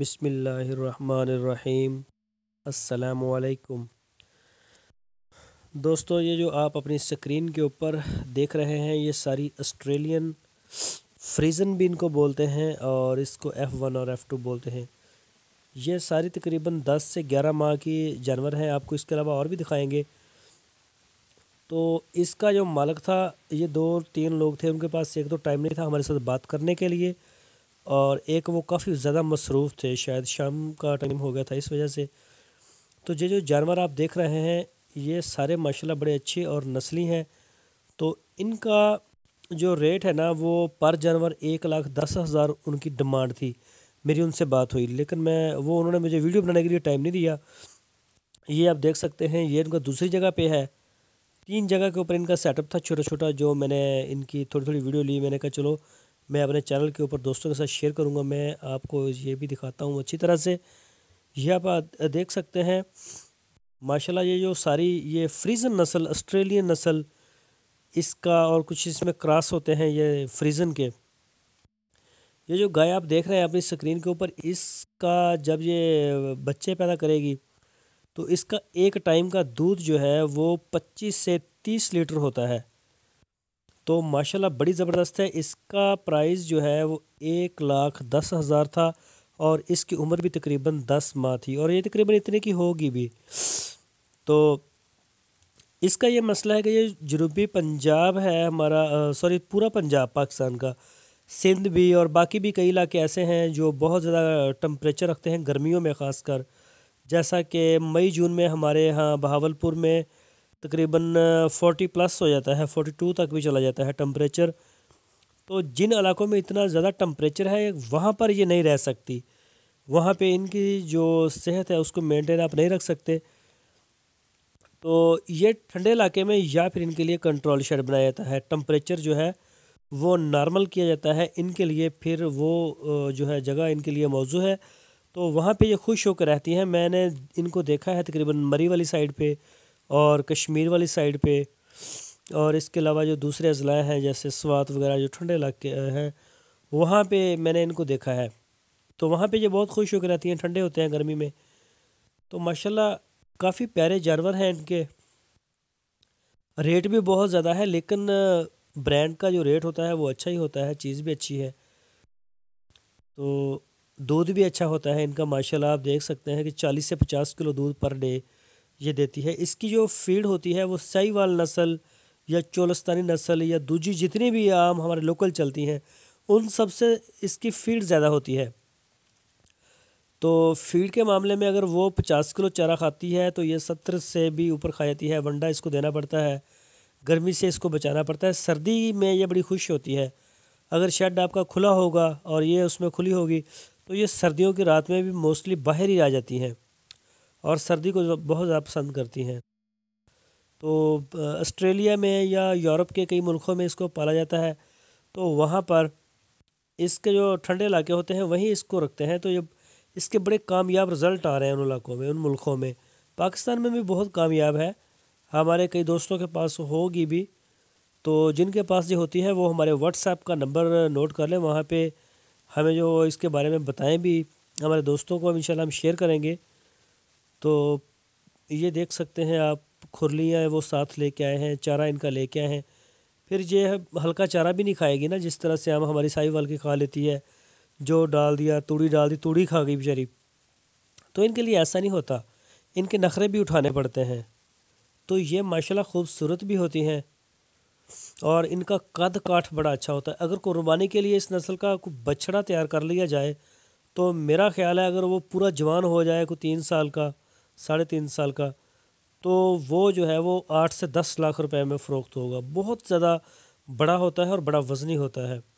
بسم اللہ الرحمن الرحیم السلام علیکم دوستو یہ جو آپ اپنی سکرین کے اوپر دیکھ رہے ہیں یہ ساری آسٹریلین فریزن بین کو بولتے ہیں اور اس کو ایف ون اور ایف ٹو بولتے ہیں یہ ساری تقریباً دس سے گیارہ ماہ کی جانور ہیں آپ کو اس کے علاوہ اور بھی دکھائیں گے تو اس کا جو مالک تھا یہ دو تین لوگ تھے ان کے پاس ایک تو ٹائم نہیں تھا ہمارے ساتھ بات کرنے کے لیے اور ایک وہ کافی زیادہ مصروف تھے شاید شام کا ٹائم ہو گیا تھا اس وجہ سے تو یہ جو جانور آپ دیکھ رہے ہیں یہ سارے ماشاء اللہ بڑے اچھے اور نسلی ہیں تو ان کا جو ریٹ ہے نا وہ پر جانور ایک لاکھ دس ہزار ان کی ڈیمانڈ تھی میری ان سے بات ہوئی لیکن میں وہ انہوں نے مجھے ویڈیو بنانے کے لیے ٹائم نہیں دیا یہ آپ دیکھ سکتے ہیں یہ ان کا دوسری جگہ پہ ہے تین جگہ کے اوپر ان کا سیٹ اپ تھا چھوٹا چھوٹا جو میں نے ان کی تھوڑی تھوڑی ویڈیو لی میں نے کہا چلو میں اپنے چینل کے اوپر دوستوں کے ساتھ شیئر کروں گا میں آپ کو یہ بھی دکھاتا ہوں اچھی طرح سے یہ آپ دیکھ سکتے ہیں ماشاء اللہ یہ جو ساری یہ فریزن نسل آسٹریلین نسل اس کا اور کچھ اس میں کراس ہوتے ہیں یہ فریزن کے یہ جو گائے آپ دیکھ رہے ہیں اپنی سکرین کے اوپر اس کا جب یہ بچے پیدا کرے گی تو اس کا ایک ٹائم کا دودھ جو ہے وہ پچیس سے تیس لیٹر ہوتا ہے تو ماشاء اللہ بڑی زبردست ہے اس کا پرائز جو ہے وہ ایک لاکھ دس ہزار تھا اور اس کی عمر بھی تقریباً دس ماہ تھی اور یہ تقریباً اتنے کی ہوگی بھی تو اس کا یہ مسئلہ ہے کہ یہ جنوبی پنجاب ہے ہمارا سوری پورا پنجاب پاکستان کا سندھ بھی اور باقی بھی کئی علاقے ایسے ہیں جو بہت زیادہ ٹمپریچر رکھتے ہیں گرمیوں میں خاص کر جیسا کہ مئی جون میں ہمارے ہاں بہاول پور میں تقریباً فورٹی پلس ہو جاتا ہے فورٹی ٹو تک بھی چلا جاتا ہے ٹمپریچر تو جن علاقوں میں اتنا زیادہ ٹمپریچر ہے وہاں پر یہ نہیں رہ سکتی وہاں پہ ان کی جو صحت ہے اس کو مینٹین آپ نہیں رکھ سکتے تو یہ ٹھنڈے علاقے میں یا پھر ان کے لیے کنٹرول شیڈ بنایا جاتا ہے ٹمپریچر جو ہے وہ نارمل کیا جاتا ہے ان کے لیے پھر وہ جو ہے جگہ ان کے لیے موضوع ہے تو وہاں پہ یہ خوش ہو کے رہتی ہیں میں نے ان کو دیکھا ہے تقریباً مری والی سائڈ پہ اور کشمیر والی سائڈ پہ اور اس کے علاوہ جو دوسرے اضلاع ہیں جیسے سوات وغیرہ جو ٹھنڈے علاقے ہیں وہاں پہ میں نے ان کو دیکھا ہے تو وہاں پہ یہ بہت خوش ہو کے رہتی ہیں ٹھنڈے ہوتے ہیں گرمی میں تو ماشاء اللہ کافی پیارے جانور ہیں ان کے ریٹ بھی بہت زیادہ ہے لیکن برانڈ کا جو ریٹ ہوتا ہے وہ اچھا ہی ہوتا ہے چیز بھی اچھی ہے تو دودھ بھی اچھا ہوتا ہے ان کا ماشاء اللہ آپ دیکھ سکتے ہیں کہ چالیس سے پچاس کلو دودھ پر ڈے یہ دیتی ہے اس کی جو فیڈ ہوتی ہے وہ سائی وال نسل یا چولستانی نسل یا دوجی جتنی بھی عام ہمارے لوکل چلتی ہیں ان سب سے اس کی فیڈ زیادہ ہوتی ہے تو فیڈ کے معاملے میں اگر وہ پچاس کلو چارہ کھاتی ہے تو یہ ستر سے بھی اوپر کھا جاتی ہے ونڈا اس کو دینا پڑتا ہے گرمی سے اس کو بچانا پڑتا ہے سردی میں یہ بڑی خوش ہوتی ہے اگر شیڈ آپ کا کھلا ہوگا اور یہ اس میں کھلی ہوگی تو یہ سردیوں کی رات میں بھی موسٹلی باہر ہی آ جاتی ہیں اور سردی کو بہت زیادہ پسند کرتی ہیں تو آسٹریلیا میں یا یورپ کے کئی ملکوں میں اس کو پالا جاتا ہے تو وہاں پر اس کے جو ٹھنڈے علاقے ہوتے ہیں وہیں اس کو رکھتے ہیں تو یہ اس کے بڑے کامیاب رزلٹ آ رہے ہیں ان علاقوں میں ان ملکوں میں پاکستان میں بھی بہت کامیاب ہے ہمارے کئی دوستوں کے پاس ہوگی بھی تو جن کے پاس جو ہوتی ہے وہ ہمارے واٹس ایپ کا نمبر نوٹ کر لیں وہاں پہ ہمیں جو اس کے بارے میں بتائیں بھی ہمارے دوستوں کو ہم انشاءاللہ ہم شیئر کریں گے تو یہ دیکھ سکتے ہیں آپ کھرلیاں وہ ساتھ لے کے آئے ہیں چارہ ان کا لے کے آئے ہیں پھر یہ ہلکا چارہ بھی نہیں کھائے گی نا جس طرح سے ہم ہماری وال والی کھا لیتی ہے جو ڈال دیا توڑی ڈال دی توڑی کھا گئی بیچاری تو ان کے لیے ایسا نہیں ہوتا ان کے نخرے بھی اٹھانے پڑتے ہیں تو یہ ماشاء اللہ خوبصورت بھی ہوتی ہیں اور ان کا قد کاٹ بڑا اچھا ہوتا ہے اگر قربانی کے لیے اس نسل کا کوئی بچھڑا تیار کر لیا جائے تو میرا خیال ہے اگر وہ پورا جوان ہو جائے کوئی تین سال کا ساڑھے تین سال کا تو وہ جو ہے وہ آٹھ سے دس لاکھ روپے میں فروخت ہوگا بہت زیادہ بڑا ہوتا ہے اور بڑا وزنی ہوتا ہے